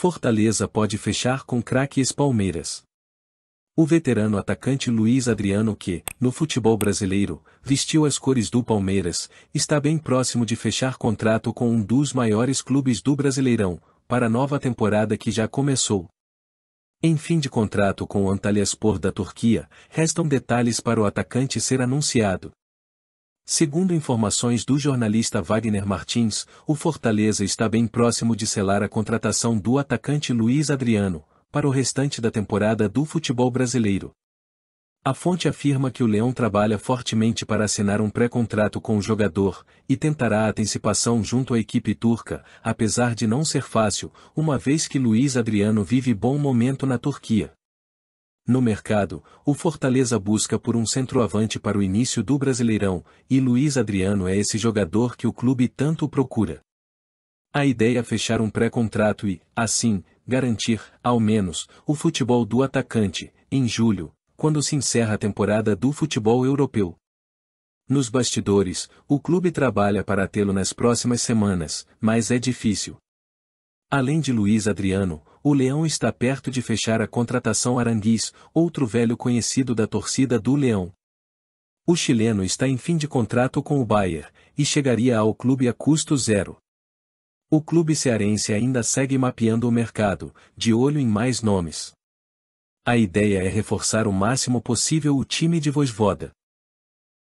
Fortaleza pode fechar com craques Palmeiras. O veterano atacante Luiz Adriano que, no futebol brasileiro, vestiu as cores do Palmeiras, está bem próximo de fechar contrato com um dos maiores clubes do Brasileirão, para a nova temporada que já começou. Em fim de contrato com o Antalyaspor da Turquia, restam detalhes para o atacante ser anunciado. Segundo informações do jornalista Wagner Martins, o Fortaleza está bem próximo de selar a contratação do atacante Luiz Adriano, para o restante da temporada do futebol brasileiro. A fonte afirma que o Leão trabalha fortemente para assinar um pré-contrato com o jogador, e tentará a antecipação junto à equipe turca, apesar de não ser fácil, uma vez que Luiz Adriano vive bom momento na Turquia. No mercado, o Fortaleza busca por um centroavante para o início do Brasileirão, e Luiz Adriano é esse jogador que o clube tanto procura. A ideia é fechar um pré-contrato e, assim, garantir, ao menos, o futebol do atacante, em julho, quando se encerra a temporada do futebol europeu. Nos bastidores, o clube trabalha para tê-lo nas próximas semanas, mas é difícil, Além de Luiz Adriano, o Leão está perto de fechar a contratação Aranguiz, outro velho conhecido da torcida do Leão. O chileno está em fim de contrato com o Bayer, e chegaria ao clube a custo zero. O clube cearense ainda segue mapeando o mercado, de olho em mais nomes. A ideia é reforçar o máximo possível o time de Vojvoda.